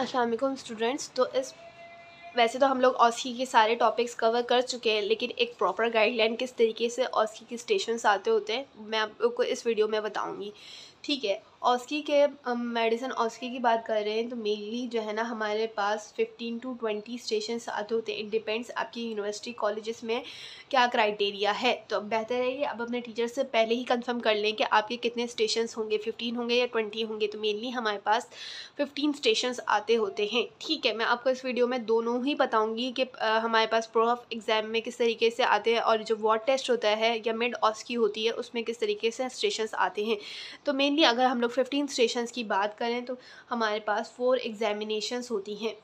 Aslam students तो इस वैसे तो हम लोग ऑस्की के सारे टॉपिक्स कवर कर चुके हैं लेकिन एक प्रॉपर गाइडलाइन किस तरीके से ऑस्की के स्टेशन आते होते हैं मैं आप लोग को इस वीडियो में बताऊंगी ठीक है ऑस्की के मेडिसन um, ऑस्की की बात कर रहे हैं तो मेनली जो है ना हमारे पास 15 टू 20 स्टेशन आते होते हैं इट डिपेंड्स आपकी यूनिवर्सिटी कॉलेजेस में क्या क्राइटेरिया है तो बेहतर है कि आप अपने टीचर से पहले ही कंफर्म कर लें कि आपके कितने स्टेशन होंगे 15 होंगे या 20 होंगे तो मेनली हमारे पास 15 स्टेशन आते होते हैं ठीक है मैं आपको इस वीडियो में दोनों ही बताऊँगी कि uh, हमारे पास प्रो ऑफ एग्ज़ाम में किस तरीके से आते हैं और जो वॉड टेस्ट होता है या मिड ऑस्की होती है उसमें किस तरीके से स्टेशन आते हैं तो मेन मेनली अगर हम लोग फिफ्टीन स्टेशन की बात करें तो हमारे पास फ़ोर एग्ज़ामिनेशंस होती हैं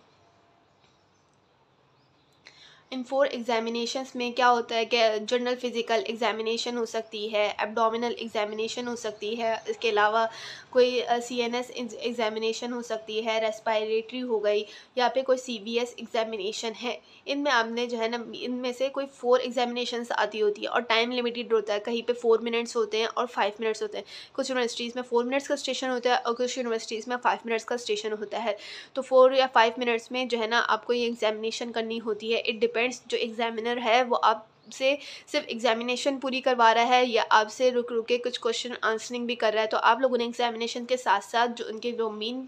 इन फोर एग्ज़ामिनेशंस में क्या होता है कि जनरल फ़िज़िकल एग्ज़ामिनेशन हो सकती है एब्डोमिनल एग्ज़ामिनेशन हो सकती है इसके अलावा कोई सी एन एस एग्ज़ामिनेशन हो सकती है रेस्पायरेटरी हो गई या फिर कोई सी बी एस एग्ज़ामिनेशन है इनमें आपने जो है ना इनमें से कोई फ़ोर एग्ज़ामिनेशन आती होती है और टाइम लिमिटेड होता है कहीं पर फोर मिनट्स होते हैं और फाइव मिनट्स होते हैं कुछ यूनिवर्सिटीज़ में फ़ोर मिनट्स का स्टेशन होता है और कुछ यूनिवर्सिटीज़ में फ़ाइव मिनट्स का स्टेशन होता है तो फोर या फाइव मिनट्स में जो है ना आपको ये एग्ज़ामिनेशन करनी होती है इट डिपेंड फ्रेंड्स जो एग्ज़ामिनर है वो आप आपसे सिर्फ एग्जामिनेशन पूरी करवा रहा है या आपसे रुक रुक के कुछ क्वेश्चन आंसरिंग भी कर रहा है तो आप लोगों ने एग्जामिनेशन के साथ साथ जो उनके जो मेन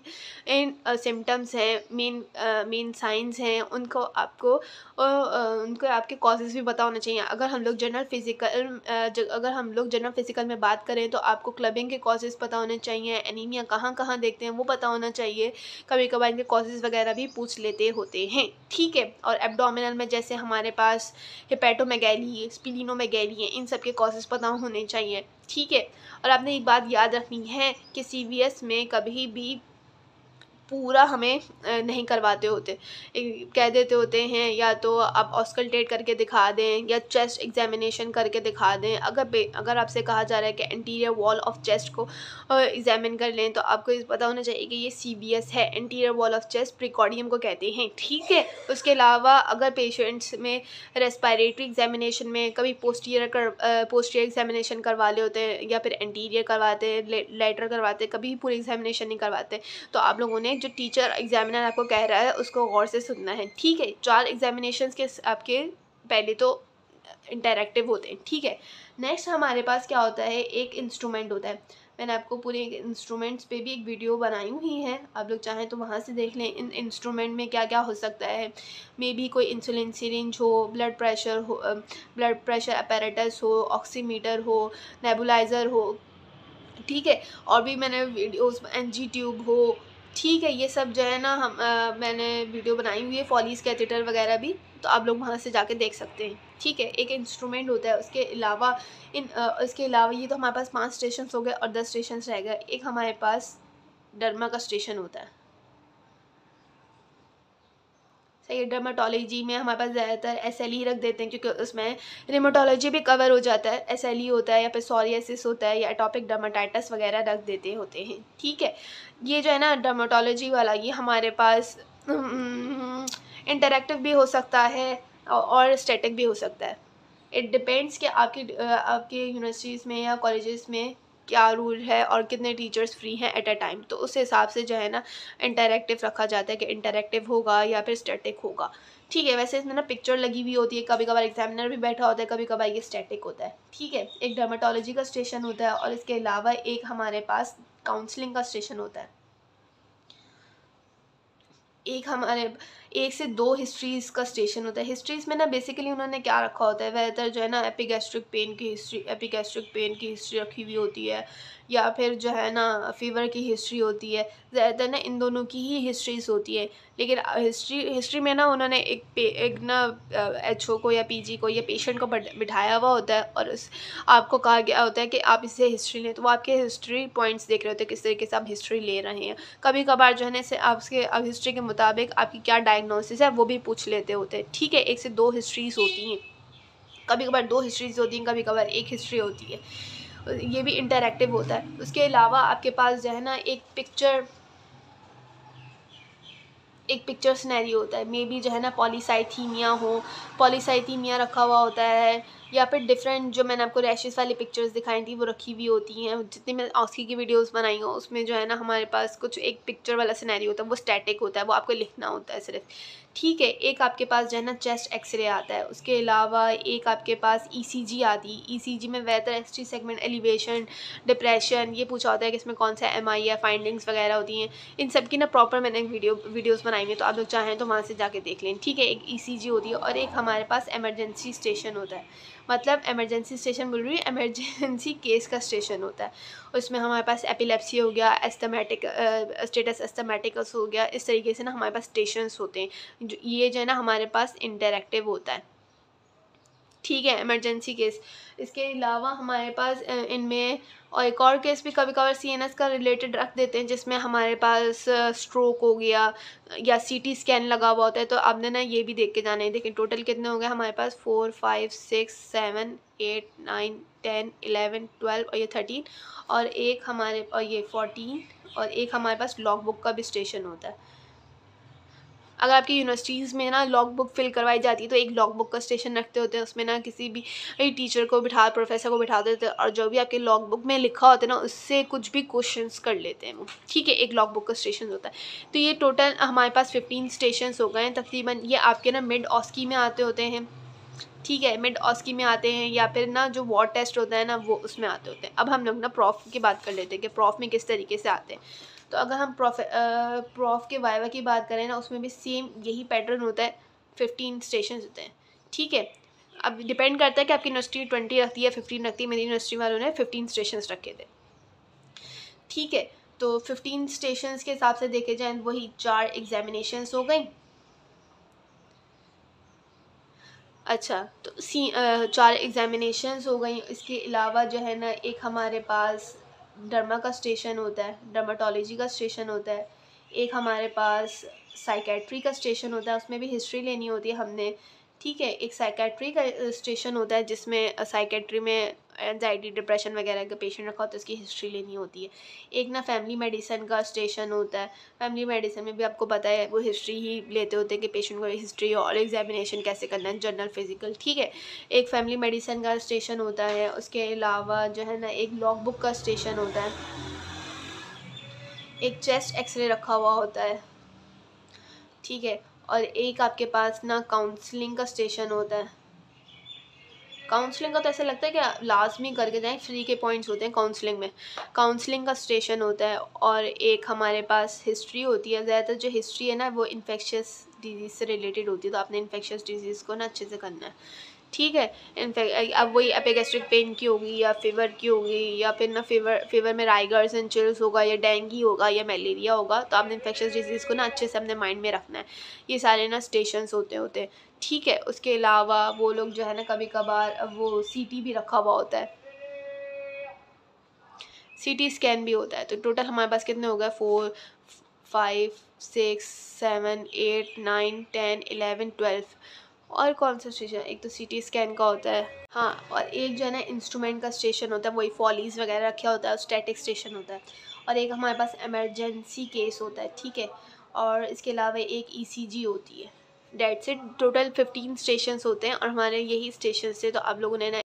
सिम्टम्स हैं मेन मेन साइंस हैं उनको आपको उनको आपके कॉजेज़ भी पता होना चाहिए अगर हम लोग जनरल फिज़िकल अगर हम लोग जनरल फिज़िकल में बात करें तो आपको क्लबिंग के कॉजेज़ पता होने चाहिए एनीमिया कहाँ कहाँ देखते हैं वो पता होना चाहिए कभी कभार इनके कॉजेज़ वगैरह भी पूछ लेते होते हैं ठीक है और एबडोमिनल में जैसे हमारे पास हिपैटोमेगा गैली स्पिलिनो में है इन सब के कॉजेज़ पता होने चाहिए ठीक है और आपने एक बात याद रखनी है कि सी में कभी भी पूरा हमें नहीं करवाते होते कह देते होते हैं या तो आप ऑस्कल्टेट करके दिखा दें या चेस्ट एग्जामिनेशन करके दिखा दें अगर अगर आपसे कहा जा रहा है कि एंटीरियर वॉल ऑफ चेस्ट को एग्जामिन कर लें तो आपको ये पता होना चाहिए कि ये सी है anterior wall of chest precordium को कहते हैं ठीक है उसके अलावा अगर पेशेंट्स में रेस्पायरेटरी एग्जामिनेशन में कभी पोस्टियर कर पोस्टियर एग्जामिनेशन करवा ले होते हैं या फिर एंटीरियर करवाते हैं लेटर करवाते कभी पूरी एग्जामिनेशन नहीं करवाते तो आप लोगों ने हैं जो टीचर एग्जामिनर आपको कह रहा है उसको गौर से सुनना है ठीक है चार एग्जामिनेशन के आपके पहले तो इंटरेक्टिव होते हैं ठीक है नेक्स्ट हमारे पास क्या होता है एक इंस्ट्रूमेंट होता है मैंने आपको पूरे इंस्ट्रूमेंट्स पे भी एक वीडियो बनाई हुई है आप लोग चाहें तो वहाँ से देख लें इन इंस्ट्रूमेंट में क्या क्या हो सकता है मे बी कोई इंसुलिन सिरिंज हो ब्लड प्रेशर हो ब्लड प्रेशर अपेरेटस हो ऑक्सीमीटर हो नेबुलाइज़र हो ठीक है और भी मैंने वीडियोस एन जी ट्यूब हो ठीक है ये सब जो है ना हम आ, मैंने वीडियो बनाई हुई है फॉलीज कैथेटर वगैरह भी तो आप लोग वहाँ से जाके देख सकते हैं ठीक है एक इंस्ट्रूमेंट होता है उसके अलावा इन आ, इसके अलावा ये तो हमारे पास पाँच स्टेशन हो गए और दस स्टेशन रह गए एक हमारे पास डरमा का स्टेशन होता है सही डर्माटोलॉजी में हमारे पास ज़्यादातर एस एल ई e रख देते हैं क्योंकि उसमें रिमोटोलॉजी भी कवर हो जाता है एस एल ई होता है या फिर सोरियासिस होता है या एटॉपिक डर्माटाइटस वगैरह रख देते होते हैं ठीक है ये जो है ना डर्माटोलॉजी वाला ये हमारे पास इंटरेक्टिव हम्म, भी हो सकता है और स्टेटिक भी हो सकता है इट डिपेंड्स कि आपकी आपके यूनिवर्सिटीज़ में या कॉलेजेस में क्या रूल है और कितने टीचर्स फ्री हैं एट अ टाइम तो उस हिसाब से जो है ना इंटरेक्टिव रखा जाता है कि इंटरेक्टिव होगा या फिर स्टैटिक होगा ठीक है वैसे इसमें ना पिक्चर लगी हुई होती है कभी कभार एग्जामिनर भी बैठा होता है कभी कभार ये स्टैटिक होता है ठीक है एक डर्माटोलॉजी का स्टेशन होता है और इसके अलावा एक हमारे पास काउंसलिंग का स्टेशन होता है एक हमारे एक से दो हिस्ट्रीज़ का स्टेशन होता है हिस्ट्रीज़ में ना बेसिकली उन्होंने क्या रखा होता है ज़्यादातर जो है ना एपिगैस्ट्रिक पेन की हिस्ट्री एपिगैस्ट्रिक पेन की हिस्ट्री रखी हुई होती है या फिर जो है ना फीवर की हिस्ट्री होती है ज़्यादातर ना इन दोनों की ही हिस्ट्रीज़ होती है लेकिन हिस्ट्री हिस्ट्री में ना उन्होंने एक पे एक ना एच को या पी को या पेशेंट को बिठाया हुआ होता है और उस आपको कहा गया होता है कि आप इसे हिस्ट्री लें तो वो आपके हिस्ट्री पॉइंट्स देख रहे होते हैं किस तरीके से आप हिस्ट्री ले रहे हैं कभी कभार जो है ना आपके अब हिस्ट्री के मुताबिक आपकी क्या डायग्नोस डायग्नोसिस है वो भी पूछ लेते होते हैं ठीक है एक से दो हिस्ट्रीज़ होती हैं कभी कभार दो हिस्ट्रीज़ होती हैं कभी कभार एक हिस्ट्री होती है ये भी इंटरेक्टिव होता है उसके अलावा आपके पास जो है ना एक पिक्चर एक पिक्चर सिनेरियो होता है मे बी जो है ना पॉलीसाइथीमिया हो पॉलीसाइथीमिया रखा हुआ होता है या फिर डिफरेंट जो मैंने आपको रैशेज़ वाली पिक्चर्स दिखाई थी वो रखी हुई होती हैं जितनी मैं ऑस्की की वीडियोस बनाई हूँ उसमें जो है ना हमारे पास कुछ एक पिक्चर वाला सिनेरियो होता है वो स्टैटिक होता है वो आपको लिखना होता है सिर्फ ठीक है एक आपके पास जो है ना चेस्ट एक्सरे आता है उसके अलावा एक आपके पास ई e आती है ई e में वेथरेस्ट्री सेगमेंट एलिवेशन डिप्रेशन ये पूछा होता है कि इसमें कौन सा एम आई या फाइंडिंग्स वगैरह होती हैं इन सब की ना प्रॉपर मैंने वीडियो वीडियोस बनाई हुई तो आप लोग चाहें तो वहाँ से जाके देख लें ठीक है एक ई e होती है और एक हमारे पास एमरजेंसी स्टेशन होता है मतलब एमरजेंसी स्टेशन बोल रही है एमरजेंसी केस का स्टेशन होता है उसमें हमारे पास एपिलेप्सी हो गया एस्थमेटिक स्टेटस एस्थमेटिकस हो गया इस तरीके से ना हमारे पास स्टेशन होते हैं जो ये जो है ना हमारे पास इंटरेक्टिव होता है ठीक है इमरजेंसी केस इसके अलावा हमारे पास इनमें और एक और केस भी कभी कभार सी का रिलेटेड रख देते हैं जिसमें हमारे पास स्ट्रोक हो गया या सीटी स्कैन लगा हुआ होता है तो आपने ना ये भी देख के जाना है देखें टोटल कितने हो गए हमारे पास four five six seven eight nine ten eleven twelve और ये थर्टीन और एक हमारे और ये फोर्टीन और एक हमारे पास लॉक बुक का भी स्टेशन होता है अगर आपकी यूनिवर्सिटीज़ में ना लॉक बुक फिल करवाई जाती है तो एक लॉक बुक का स्टेशन रखते होते हैं उसमें ना किसी भी टीचर को बिठा प्रोफेसर को बिठा देते हैं और जो भी आपके लॉक बुक में लिखा होता है ना उससे कुछ भी क्वेश्चन कर लेते हैं वो ठीक है एक लॉक बुक का स्टेशन होता है तो ये टोटल हमारे पास फिफ्टीन स्टेशन हो गए हैं तकरीबन ये आपके ना मिड ऑस्की में आते होते हैं ठीक है मिड ऑस्की में आते हैं या फिर ना जो वॉर टेस्ट होता है ना वो उसमें आते होते हैं अब हम लोग ना प्रॉफ की बात कर लेते हैं कि प्रॉफ में किस तरीके से आते हैं तो अगर हम प्रोफे प्रोफ के वाइवा की बात करें ना उसमें भी सेम यही पैटर्न होता है फिफ्टीन स्टेशन होते हैं ठीक है अब डिपेंड करता है कि आपकी यूनिवर्सिटी ट्वेंटी रखती है फिफ्टीन रखती है मेरी यूनिवर्सिटी वालों ने फिफ्टीन स्टेशन रखे थे ठीक है तो फिफ्टीन स्टेशन के हिसाब से देखे जाए वही चार एग्जामिनेशन हो गई अच्छा तो सी चार एग्जामिनेशन हो गई इसके अलावा जो है ना एक हमारे पास डर्मा का स्टेशन होता है डर्माटोलॉजी का स्टेशन होता है एक हमारे पास साइकेट्री का स्टेशन होता है उसमें भी हिस्ट्री लेनी होती है हमने ठीक है एक साइकेट्री का स्टेशन होता है जिसमें साइकेट्री में एनजाइटी डिप्रेशन वगैरह का पेशेंट रखा होता है उसकी हिस्ट्री लेनी होती है एक ना फैमिली मेडिसिन का स्टेशन होता है फैमिली मेडिसिन में भी आपको पता है वो हिस्ट्री ही लेते होते हैं कि पेशेंट को हिस्ट्री और एग्जामिनेशन कैसे करना है जनरल फिजिकल ठीक है एक फैमिली मेडिसिन का स्टेशन होता है उसके अलावा जो है ना एक लॉक बुक का स्टेशन होता है एक चेस्ट एक्सरे रखा हुआ होता है ठीक है और एक आपके पास ना काउंसलिंग का स्टेशन होता है काउंसलिंग का तो ऐसा लगता है कि लाजमी करके जाएँ फ्री के पॉइंट्स होते हैं काउंसलिंग में काउंसलिंग का स्टेशन होता है और एक हमारे पास हिस्ट्री होती है ज़्यादातर जो हिस्ट्री है ना वो इन्फेक्शस डिजीज़ से रिलेटेड होती है तो आपने इन्फेक्शस डिजीज़ को ना अच्छे से करना है ठीक है इनफैक्ट अब वही अपेगेस्ट्रिक पेन की होगी या फीवर की होगी या फिर ना फीवर फीवर में राइगर्स एंड चिल्स होगा या डेंगी होगा या मलेरिया होगा तो आपने इन्फेक्शस डिजीज़ को ना अच्छे से अपने माइंड में रखना है ये सारे ना स्टेशन होते होते ठीक है उसके अलावा वो लोग जो है ना कभी कभार वो सी भी रखा हुआ होता है सी स्कैन भी होता है तो टोटल हमारे पास कितने हो गए four five six seven eight nine ten eleven twelve और कौन सा स्टेशन एक तो सी टी स्कैन का होता है हाँ और एक जो है ना इंस्ट्रूमेंट का स्टेशन होता है वही फॉलीज वगैरह रखा होता है स्टैटिक स्टेशन होता है और एक हमारे पास एमरजेंसी केस होता है ठीक है और इसके अलावा एक ई e होती है डेट से टोटल फिफ्टीन स्टेशन होते हैं और हमारे यही स्टेशन से तो आप लोगों ने ना